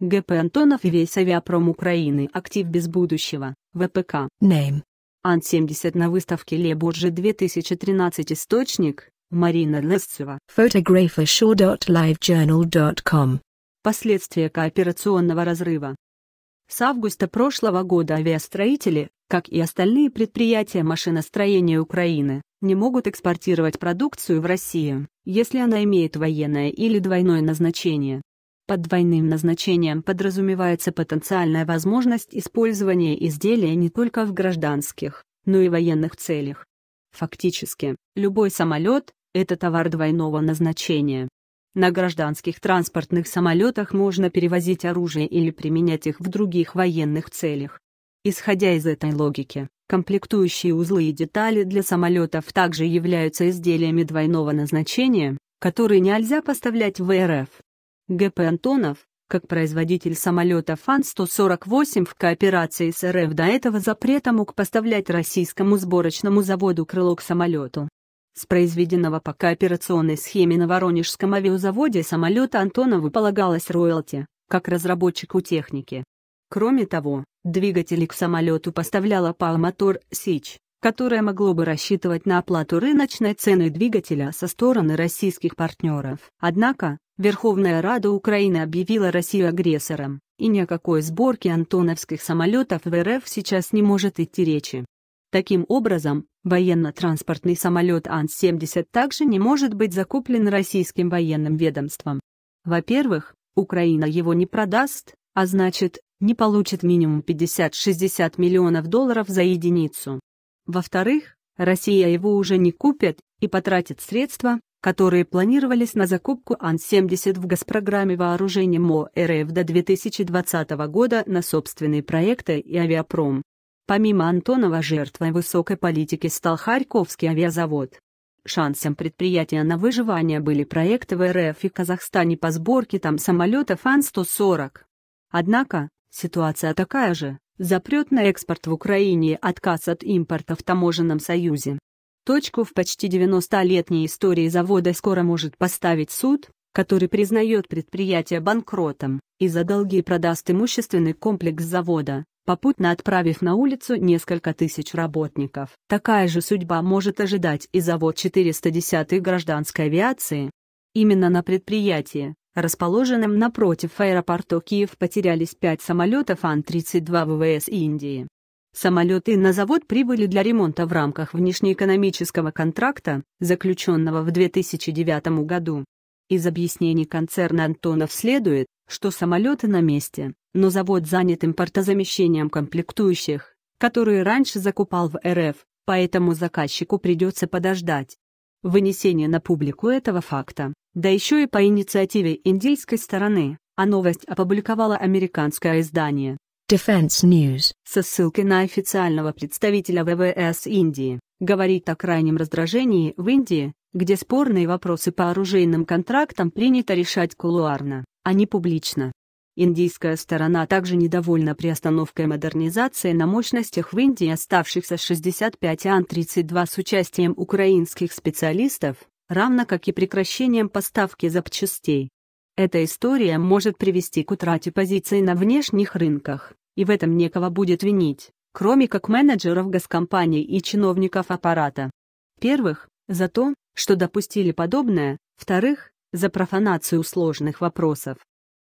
ГП Антонов и весь авиапром Украины «Актив без будущего», ВПК. Name. Ан-70 на выставке Леборжи 2013 Источник, Марина Лесцева. Photographershaw.livejournal.com Последствия кооперационного разрыва. С августа прошлого года авиастроители, как и остальные предприятия машиностроения Украины, не могут экспортировать продукцию в Россию, если она имеет военное или двойное назначение. Под двойным назначением подразумевается потенциальная возможность использования изделия не только в гражданских, но и военных целях. Фактически, любой самолет – это товар двойного назначения. На гражданских транспортных самолетах можно перевозить оружие или применять их в других военных целях. Исходя из этой логики, комплектующие узлы и детали для самолетов также являются изделиями двойного назначения, которые нельзя поставлять в РФ. ГП «Антонов», как производитель самолета Фан-148 в кооперации с РФ до этого запрета мог поставлять российскому сборочному заводу крыло к самолету. С произведенного по кооперационной схеме на Воронежском авиазаводе самолета Антонову полагалось роялти, как разработчику техники. Кроме того, двигатели к самолету поставляла Palmotor Сич, которое могло бы рассчитывать на оплату рыночной цены двигателя со стороны российских партнеров. Однако, Верховная Рада Украины объявила Россию агрессором, и ни о какой сборке антоновских самолетов в РФ сейчас не может идти речи. Таким образом, военно-транспортный самолет Ан-70 также не может быть закуплен российским военным ведомством. Во-первых, Украина его не продаст, а значит, не получит минимум 50-60 миллионов долларов за единицу. Во-вторых, Россия его уже не купит и потратит средства, которые планировались на закупку Ан-70 в Газпрограмме вооружения МО РФ до 2020 года на собственные проекты и авиапром. Помимо Антонова жертвой высокой политики стал Харьковский авиазавод. Шансом предприятия на выживание были проекты в РФ и Казахстане по сборке там самолетов Ан-140. Однако, ситуация такая же, запрет на экспорт в Украине и отказ от импорта в таможенном союзе. Точку в почти 90-летней истории завода скоро может поставить суд, который признает предприятие банкротом и за долги продаст имущественный комплекс завода, попутно отправив на улицу несколько тысяч работников. Такая же судьба может ожидать и завод 410 гражданской авиации. Именно на предприятии, расположенном напротив аэропорта Киев, потерялись пять самолетов Ан-32 ВВС Индии. Самолеты на завод прибыли для ремонта в рамках внешнеэкономического контракта, заключенного в 2009 году. Из объяснений концерна «Антонов» следует, что самолеты на месте, но завод занят импортозамещением комплектующих, которые раньше закупал в РФ, поэтому заказчику придется подождать. Вынесение на публику этого факта, да еще и по инициативе индийской стороны, а новость опубликовало американское издание Defense News со ссылкой на официального представителя ВВС Индии, говорит о крайнем раздражении в Индии, где спорные вопросы по оружейным контрактам принято решать кулуарно, а не публично. Индийская сторона также недовольна приостановкой модернизации на мощностях в Индии оставшихся 65 Ан-32 с участием украинских специалистов, равно как и прекращением поставки запчастей. Эта история может привести к утрате позиций на внешних рынках, и в этом некого будет винить, кроме как менеджеров госкомпаний и чиновников аппарата. Первых, за то, что допустили подобное, вторых, за профанацию сложных вопросов.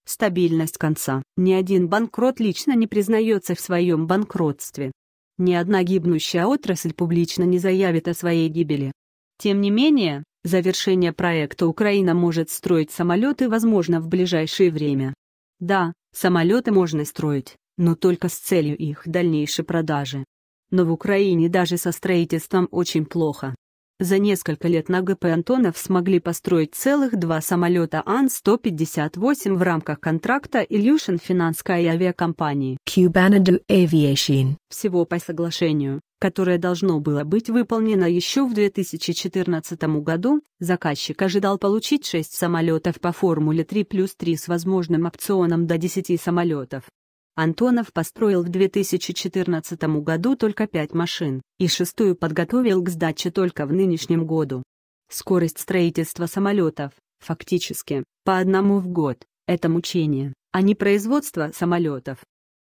Стабильность конца. Ни один банкрот лично не признается в своем банкротстве. Ни одна гибнущая отрасль публично не заявит о своей гибели. Тем не менее, Завершение проекта Украина может строить самолеты, возможно, в ближайшее время. Да, самолеты можно строить, но только с целью их дальнейшей продажи. Но в Украине даже со строительством очень плохо. За несколько лет на ГП «Антонов» смогли построить целых два самолета Ан-158 в рамках контракта Ильюшин финанской авиакомпании всего по соглашению, которое должно было быть выполнено еще в 2014 году, заказчик ожидал получить 6 самолетов по формуле 3 плюс 3 с возможным опционом до 10 самолетов. Антонов построил в 2014 году только 5 машин, и шестую подготовил к сдаче только в нынешнем году. Скорость строительства самолетов, фактически, по одному в год, это мучение, а не производство самолетов.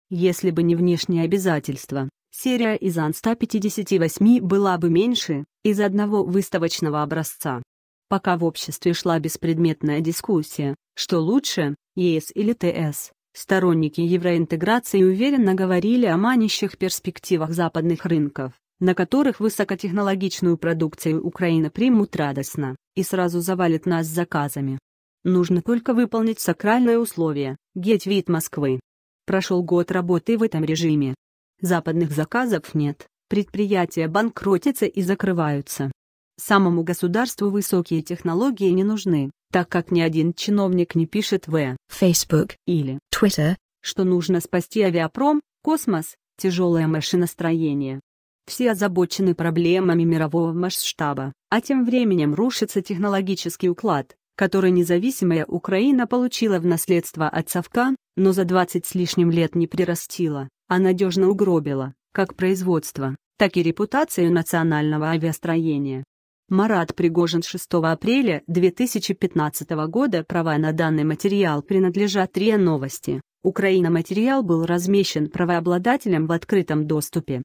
Если бы не внешние обязательства, серия из Ан-158 была бы меньше, из одного выставочного образца. Пока в обществе шла беспредметная дискуссия, что лучше, ЕС или ТС, Сторонники евроинтеграции уверенно говорили о манящих перспективах западных рынков, на которых высокотехнологичную продукцию Украина примут радостно и сразу завалит нас заказами. Нужно только выполнить сакральное условие – геть вид Москвы. Прошел год работы в этом режиме. Западных заказов нет, предприятия банкротятся и закрываются. Самому государству высокие технологии не нужны, так как ни один чиновник не пишет в Facebook или Twitter, что нужно спасти авиапром, космос, тяжелое машиностроение. Все озабочены проблемами мирового масштаба, а тем временем рушится технологический уклад, который независимая Украина получила в наследство от Совка, но за 20 с лишним лет не прирастила, а надежно угробила, как производство, так и репутацию национального авиастроения. Марат Пригожин 6 апреля 2015 года. Права на данный материал принадлежат РИА Новости. Украина материал был размещен правообладателем в открытом доступе.